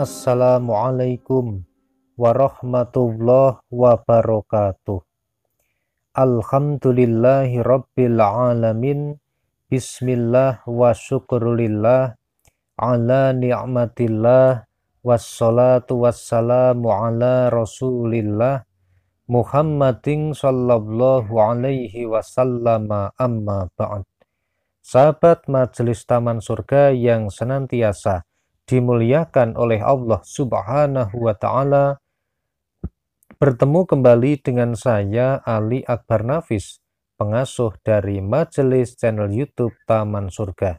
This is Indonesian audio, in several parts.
Assalamualaikum warahmatullahi wabarakatuh. Alhamdulillahi rabbil alamin. Bismillah wa syukurillah ala ni'matillah wassalatu wassalamu ala rasulillah Muhammadin sallallahu alaihi wasallama amma ba'd. Sahabat Majelis Taman Surga yang senantiasa dimuliakan oleh Allah Subhanahu wa taala bertemu kembali dengan saya Ali Akbar Nafis, pengasuh dari majelis channel YouTube Taman Surga.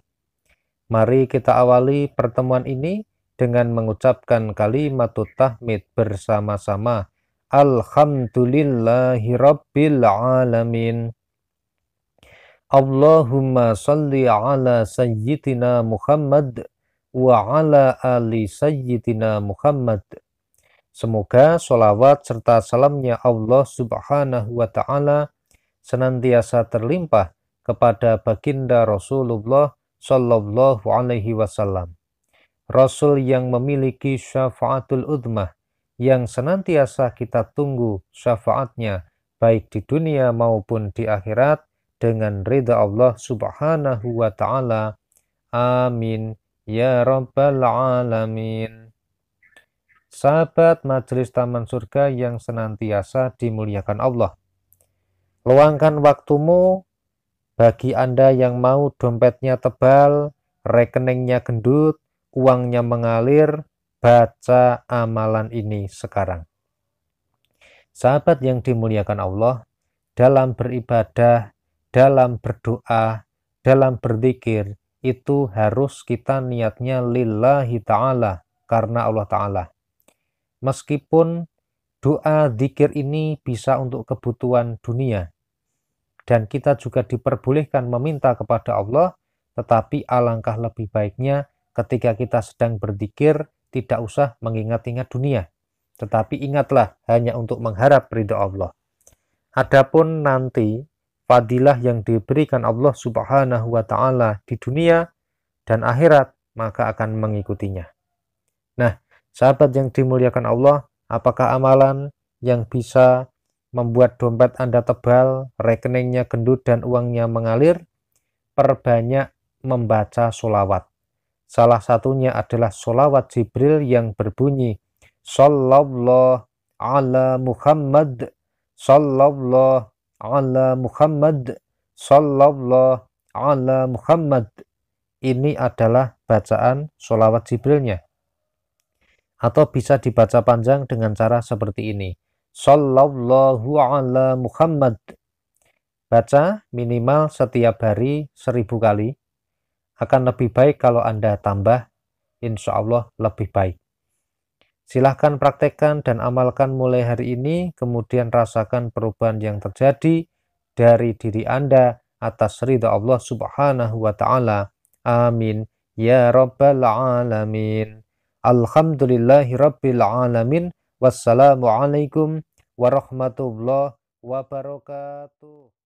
Mari kita awali pertemuan ini dengan mengucapkan kalimat tahmid bersama-sama. Alhamdulillahirabbil alamin. Allahumma salli ala sayyidina Muhammad wa ala ali sayyidina Muhammad. Semoga sholawat serta salamnya Allah subhanahu wa ta'ala senantiasa terlimpah kepada baginda Rasulullah saw. Alaihi Wasallam. Rasul yang memiliki syafaatul udmah yang senantiasa kita tunggu syafaatnya baik di dunia maupun di akhirat dengan ridha Allah subhanahu wa ta'ala. Amin ya Rabbal Alamin. Sahabat majelis taman surga yang senantiasa dimuliakan Allah. Luangkan waktumu bagi Anda yang mau dompetnya tebal, rekeningnya gendut, uangnya mengalir, baca amalan ini sekarang. Sahabat yang dimuliakan Allah, dalam beribadah, dalam berdoa, dalam berzikir, itu harus kita niatnya lillahi ta'ala karena Allah ta'ala meskipun doa zikir ini bisa untuk kebutuhan dunia dan kita juga diperbolehkan meminta kepada Allah tetapi alangkah lebih baiknya ketika kita sedang berzikir tidak usah mengingat-ingat dunia tetapi ingatlah hanya untuk mengharap ridho Allah adapun nanti fadilah yang diberikan Allah Subhanahu wa taala di dunia dan akhirat, maka akan mengikutinya. Nah, sahabat yang dimuliakan Allah, apakah amalan yang bisa membuat dompet Anda tebal, rekeningnya gendut dan uangnya mengalir? Perbanyak membaca solawat. Salah satunya adalah solawat Jibril yang berbunyi Sallallahu ala Muhammad Sallallahu ala Muhammad sallallahu ala Muhammad ini adalah bacaan sholawat Jibrilnya atau bisa dibaca panjang dengan cara seperti ini sallallahu ala Muhammad baca minimal setiap hari seribu kali akan lebih baik kalau Anda tambah insya Allah lebih baik Silahkan praktekkan dan amalkan mulai hari ini, kemudian rasakan perubahan yang terjadi dari diri Anda atas ridha Allah Subhanahu wa Ta'ala. Amin. Ya Rabbal Alamin. Alhamdulillahi Rabbil Alamin. Wassalamualaikum warahmatullahi wabarakatuh.